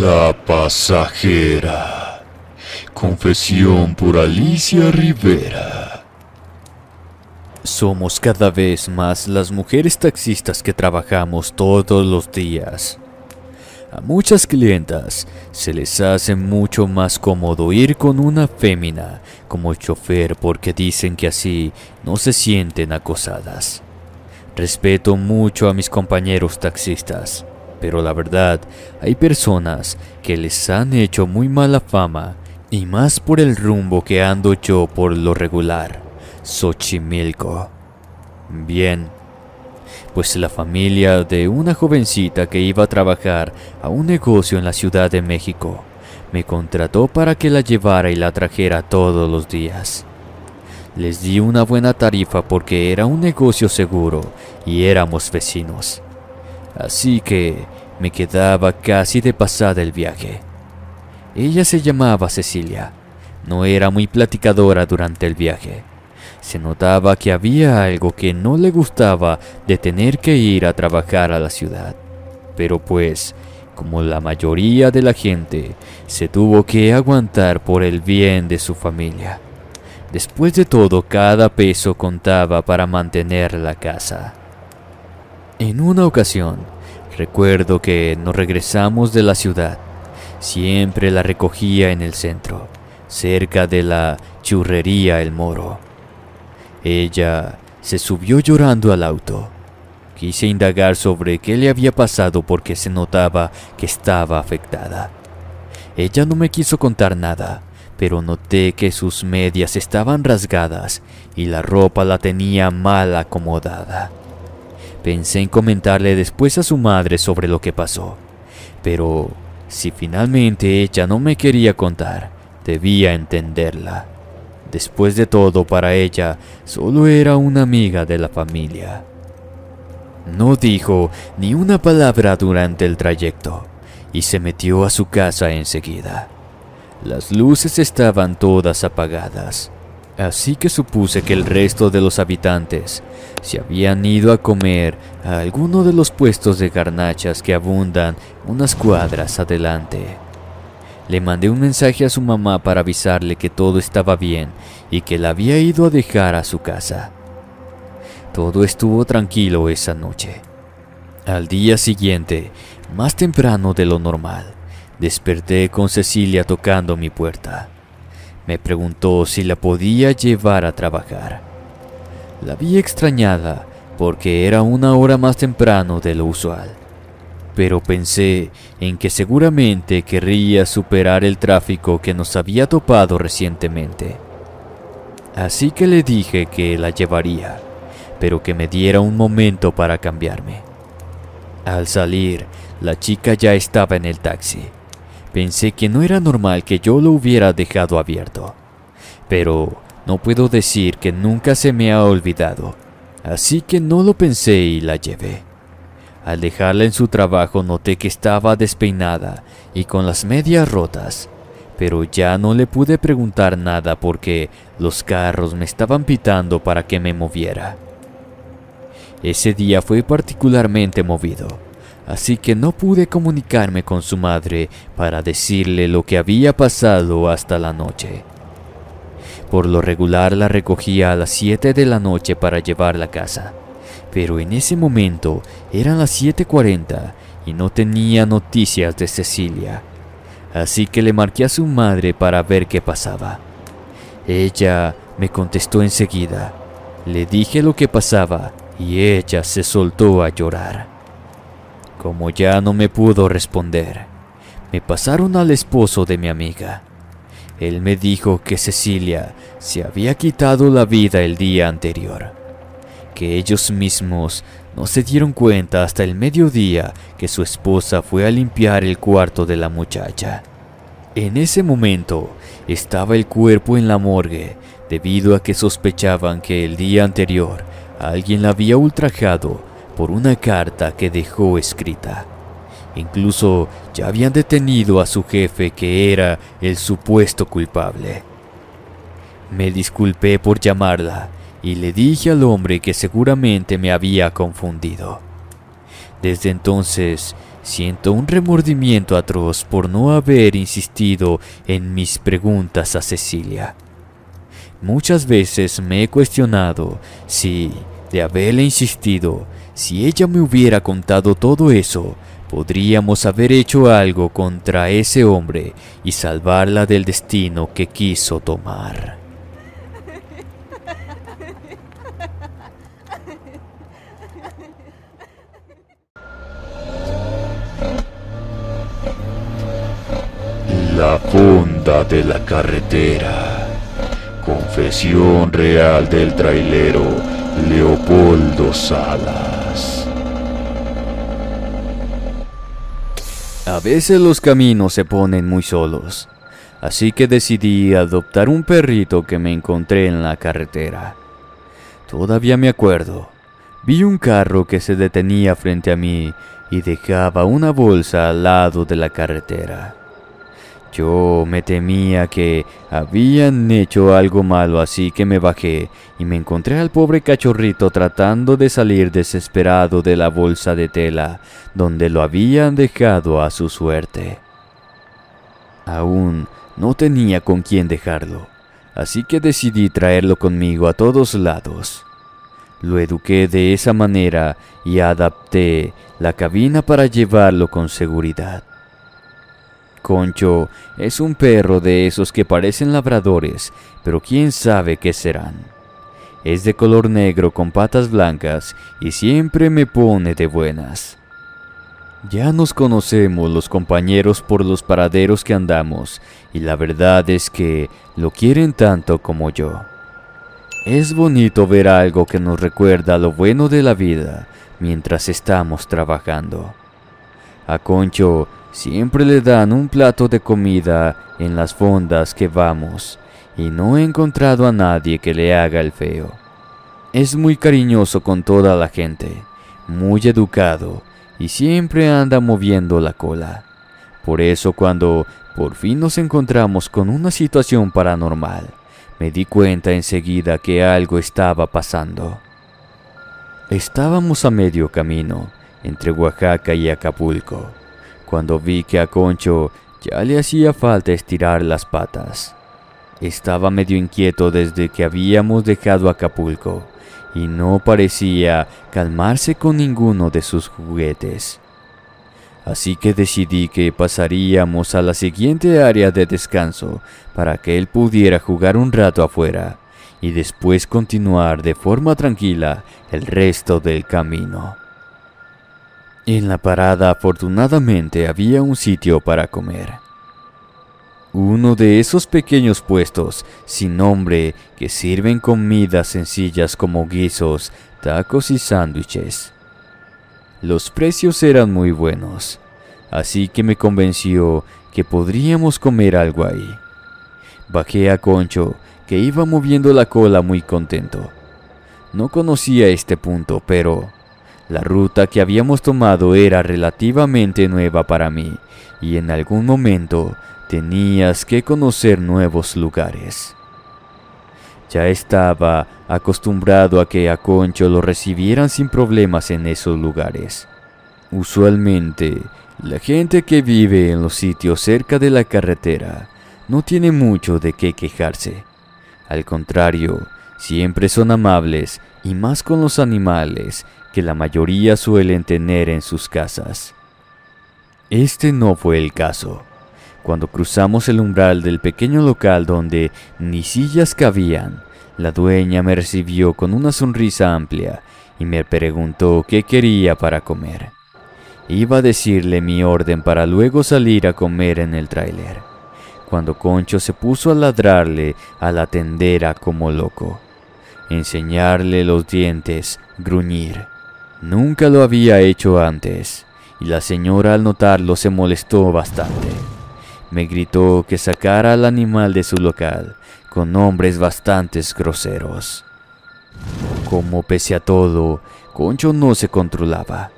La pasajera. Confesión por Alicia Rivera. Somos cada vez más las mujeres taxistas que trabajamos todos los días. A muchas clientas se les hace mucho más cómodo ir con una fémina como chofer porque dicen que así no se sienten acosadas. Respeto mucho a mis compañeros taxistas pero la verdad, hay personas que les han hecho muy mala fama, y más por el rumbo que ando yo por lo regular, Xochimilco. Bien, pues la familia de una jovencita que iba a trabajar a un negocio en la Ciudad de México me contrató para que la llevara y la trajera todos los días. Les di una buena tarifa porque era un negocio seguro y éramos vecinos así que me quedaba casi de pasada el viaje. Ella se llamaba Cecilia. No era muy platicadora durante el viaje. Se notaba que había algo que no le gustaba de tener que ir a trabajar a la ciudad. Pero pues, como la mayoría de la gente, se tuvo que aguantar por el bien de su familia. Después de todo, cada peso contaba para mantener la casa. En una ocasión, recuerdo que nos regresamos de la ciudad. Siempre la recogía en el centro, cerca de la churrería El Moro. Ella se subió llorando al auto. Quise indagar sobre qué le había pasado porque se notaba que estaba afectada. Ella no me quiso contar nada, pero noté que sus medias estaban rasgadas y la ropa la tenía mal acomodada. Pensé en comentarle después a su madre sobre lo que pasó, pero si finalmente ella no me quería contar, debía entenderla. Después de todo, para ella solo era una amiga de la familia. No dijo ni una palabra durante el trayecto y se metió a su casa enseguida. Las luces estaban todas apagadas así que supuse que el resto de los habitantes se habían ido a comer a alguno de los puestos de garnachas que abundan unas cuadras adelante. Le mandé un mensaje a su mamá para avisarle que todo estaba bien y que la había ido a dejar a su casa. Todo estuvo tranquilo esa noche. Al día siguiente, más temprano de lo normal, desperté con Cecilia tocando mi puerta. Me preguntó si la podía llevar a trabajar. La vi extrañada porque era una hora más temprano de lo usual, pero pensé en que seguramente querría superar el tráfico que nos había topado recientemente. Así que le dije que la llevaría, pero que me diera un momento para cambiarme. Al salir, la chica ya estaba en el taxi. Pensé que no era normal que yo lo hubiera dejado abierto, pero no puedo decir que nunca se me ha olvidado, así que no lo pensé y la llevé. Al dejarla en su trabajo noté que estaba despeinada y con las medias rotas, pero ya no le pude preguntar nada porque los carros me estaban pitando para que me moviera. Ese día fue particularmente movido así que no pude comunicarme con su madre para decirle lo que había pasado hasta la noche. Por lo regular la recogía a las 7 de la noche para llevarla a casa, pero en ese momento eran las 7.40 y no tenía noticias de Cecilia, así que le marqué a su madre para ver qué pasaba. Ella me contestó enseguida, le dije lo que pasaba y ella se soltó a llorar. Como ya no me pudo responder, me pasaron al esposo de mi amiga. Él me dijo que Cecilia se había quitado la vida el día anterior, que ellos mismos no se dieron cuenta hasta el mediodía que su esposa fue a limpiar el cuarto de la muchacha. En ese momento estaba el cuerpo en la morgue debido a que sospechaban que el día anterior alguien la había ultrajado por una carta que dejó escrita. Incluso ya habían detenido a su jefe que era el supuesto culpable. Me disculpé por llamarla y le dije al hombre que seguramente me había confundido. Desde entonces siento un remordimiento atroz por no haber insistido en mis preguntas a Cecilia. Muchas veces me he cuestionado si, de haberle insistido, si ella me hubiera contado todo eso, podríamos haber hecho algo contra ese hombre y salvarla del destino que quiso tomar. La fonda de la carretera. Confesión real del trailero Leopoldo Sala. A veces los caminos se ponen muy solos, así que decidí adoptar un perrito que me encontré en la carretera. Todavía me acuerdo, vi un carro que se detenía frente a mí y dejaba una bolsa al lado de la carretera. Yo me temía que habían hecho algo malo, así que me bajé y me encontré al pobre cachorrito tratando de salir desesperado de la bolsa de tela, donde lo habían dejado a su suerte. Aún no tenía con quién dejarlo, así que decidí traerlo conmigo a todos lados. Lo eduqué de esa manera y adapté la cabina para llevarlo con seguridad. Concho es un perro de esos que parecen labradores, pero quién sabe qué serán. Es de color negro con patas blancas y siempre me pone de buenas. Ya nos conocemos los compañeros por los paraderos que andamos y la verdad es que lo quieren tanto como yo. Es bonito ver algo que nos recuerda lo bueno de la vida mientras estamos trabajando. A Concho Siempre le dan un plato de comida en las fondas que vamos y no he encontrado a nadie que le haga el feo. Es muy cariñoso con toda la gente, muy educado y siempre anda moviendo la cola. Por eso cuando por fin nos encontramos con una situación paranormal, me di cuenta enseguida que algo estaba pasando. Estábamos a medio camino entre Oaxaca y Acapulco cuando vi que a Concho ya le hacía falta estirar las patas. Estaba medio inquieto desde que habíamos dejado Acapulco y no parecía calmarse con ninguno de sus juguetes. Así que decidí que pasaríamos a la siguiente área de descanso para que él pudiera jugar un rato afuera y después continuar de forma tranquila el resto del camino. En la parada afortunadamente había un sitio para comer. Uno de esos pequeños puestos sin nombre que sirven comidas sencillas como guisos, tacos y sándwiches. Los precios eran muy buenos, así que me convenció que podríamos comer algo ahí. Bajé a Concho, que iba moviendo la cola muy contento. No conocía este punto, pero la ruta que habíamos tomado era relativamente nueva para mí y en algún momento tenías que conocer nuevos lugares. Ya estaba acostumbrado a que a Concho lo recibieran sin problemas en esos lugares. Usualmente, la gente que vive en los sitios cerca de la carretera no tiene mucho de qué quejarse. Al contrario, siempre son amables y más con los animales que la mayoría suelen tener en sus casas. Este no fue el caso. Cuando cruzamos el umbral del pequeño local donde ni sillas cabían, la dueña me recibió con una sonrisa amplia y me preguntó qué quería para comer. Iba a decirle mi orden para luego salir a comer en el tráiler, cuando Concho se puso a ladrarle a la tendera como loco, enseñarle los dientes, gruñir Nunca lo había hecho antes, y la señora al notarlo se molestó bastante. Me gritó que sacara al animal de su local, con nombres bastantes groseros. Como pese a todo, Concho no se controlaba.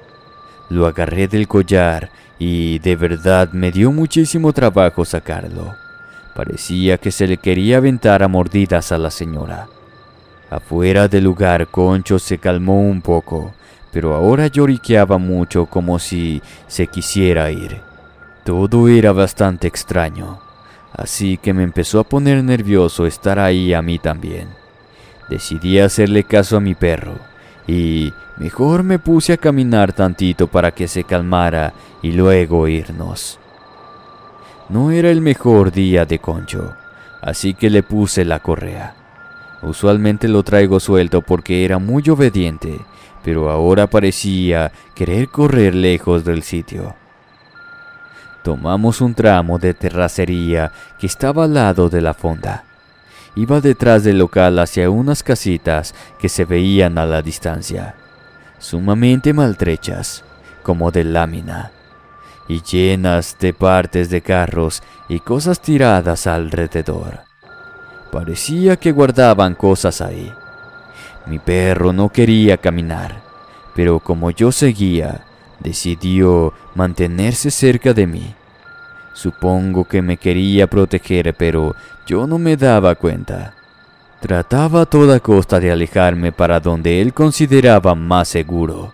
Lo agarré del collar y de verdad me dio muchísimo trabajo sacarlo. Parecía que se le quería aventar a mordidas a la señora. Afuera del lugar, Concho se calmó un poco pero ahora lloriqueaba mucho como si se quisiera ir. Todo era bastante extraño, así que me empezó a poner nervioso estar ahí a mí también. Decidí hacerle caso a mi perro y mejor me puse a caminar tantito para que se calmara y luego irnos. No era el mejor día de Concho, así que le puse la correa. Usualmente lo traigo suelto porque era muy obediente pero ahora parecía querer correr lejos del sitio. Tomamos un tramo de terracería que estaba al lado de la fonda. Iba detrás del local hacia unas casitas que se veían a la distancia, sumamente maltrechas, como de lámina, y llenas de partes de carros y cosas tiradas alrededor. Parecía que guardaban cosas ahí mi perro no quería caminar, pero como yo seguía, decidió mantenerse cerca de mí. Supongo que me quería proteger, pero yo no me daba cuenta. Trataba a toda costa de alejarme para donde él consideraba más seguro.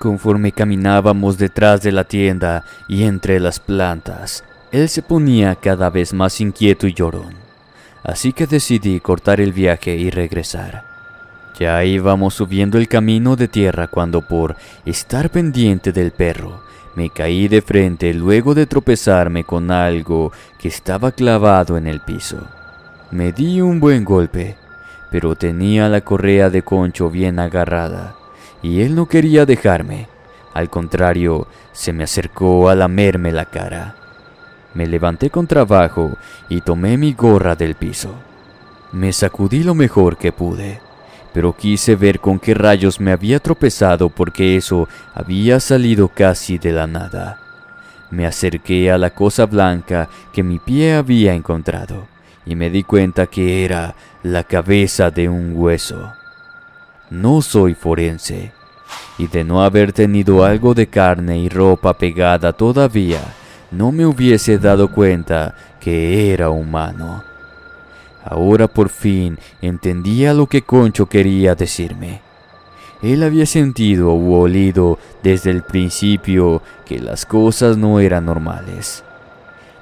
Conforme caminábamos detrás de la tienda y entre las plantas, él se ponía cada vez más inquieto y llorón. Así que decidí cortar el viaje y regresar. Ya íbamos subiendo el camino de tierra cuando por estar pendiente del perro, me caí de frente luego de tropezarme con algo que estaba clavado en el piso. Me di un buen golpe, pero tenía la correa de concho bien agarrada, y él no quería dejarme. Al contrario, se me acercó a lamerme la cara. Me levanté con trabajo y tomé mi gorra del piso. Me sacudí lo mejor que pude pero quise ver con qué rayos me había tropezado porque eso había salido casi de la nada. Me acerqué a la cosa blanca que mi pie había encontrado y me di cuenta que era la cabeza de un hueso. No soy forense, y de no haber tenido algo de carne y ropa pegada todavía, no me hubiese dado cuenta que era humano. Ahora por fin entendía lo que Concho quería decirme. Él había sentido u olido desde el principio que las cosas no eran normales.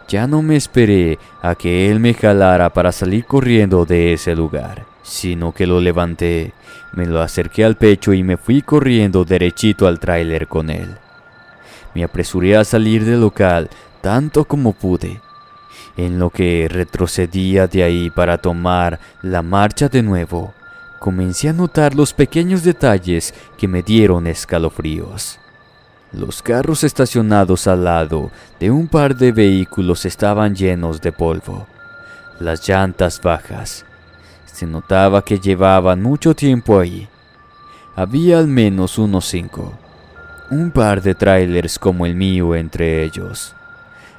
Ya no me esperé a que él me jalara para salir corriendo de ese lugar, sino que lo levanté, me lo acerqué al pecho y me fui corriendo derechito al tráiler con él. Me apresuré a salir del local tanto como pude, en lo que retrocedía de ahí para tomar la marcha de nuevo, comencé a notar los pequeños detalles que me dieron escalofríos. Los carros estacionados al lado de un par de vehículos estaban llenos de polvo, las llantas bajas. Se notaba que llevaban mucho tiempo ahí. Había al menos unos cinco, un par de trailers como el mío entre ellos.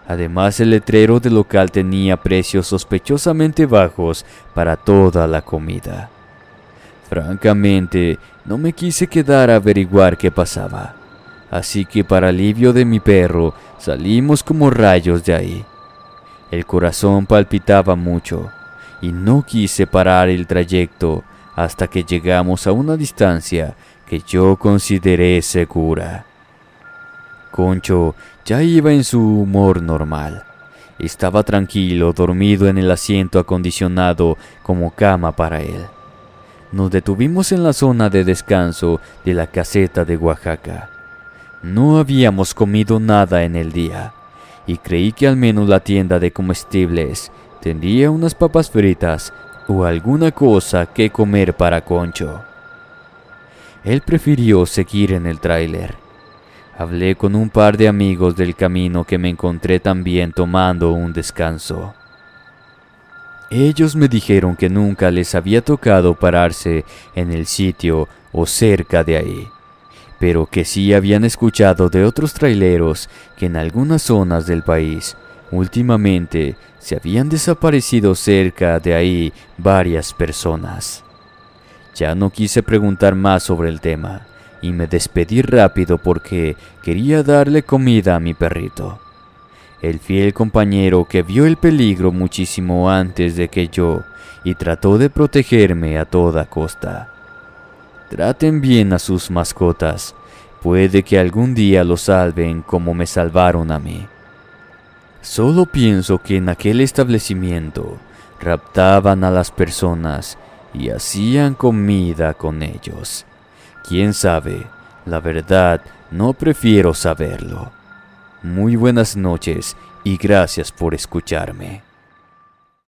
Además, el letrero del local tenía precios sospechosamente bajos para toda la comida. Francamente, no me quise quedar a averiguar qué pasaba. Así que para alivio de mi perro, salimos como rayos de ahí. El corazón palpitaba mucho, y no quise parar el trayecto hasta que llegamos a una distancia que yo consideré segura. Concho ya iba en su humor normal. Estaba tranquilo, dormido en el asiento acondicionado como cama para él. Nos detuvimos en la zona de descanso de la caseta de Oaxaca. No habíamos comido nada en el día, y creí que al menos la tienda de comestibles tendría unas papas fritas o alguna cosa que comer para Concho. Él prefirió seguir en el tráiler Hablé con un par de amigos del camino que me encontré también tomando un descanso. Ellos me dijeron que nunca les había tocado pararse en el sitio o cerca de ahí, pero que sí habían escuchado de otros traileros que en algunas zonas del país últimamente se habían desaparecido cerca de ahí varias personas. Ya no quise preguntar más sobre el tema y me despedí rápido porque quería darle comida a mi perrito. El fiel compañero que vio el peligro muchísimo antes de que yo y trató de protegerme a toda costa. Traten bien a sus mascotas, puede que algún día lo salven como me salvaron a mí. Solo pienso que en aquel establecimiento raptaban a las personas y hacían comida con ellos. ¿Quién sabe? La verdad, no prefiero saberlo. Muy buenas noches y gracias por escucharme.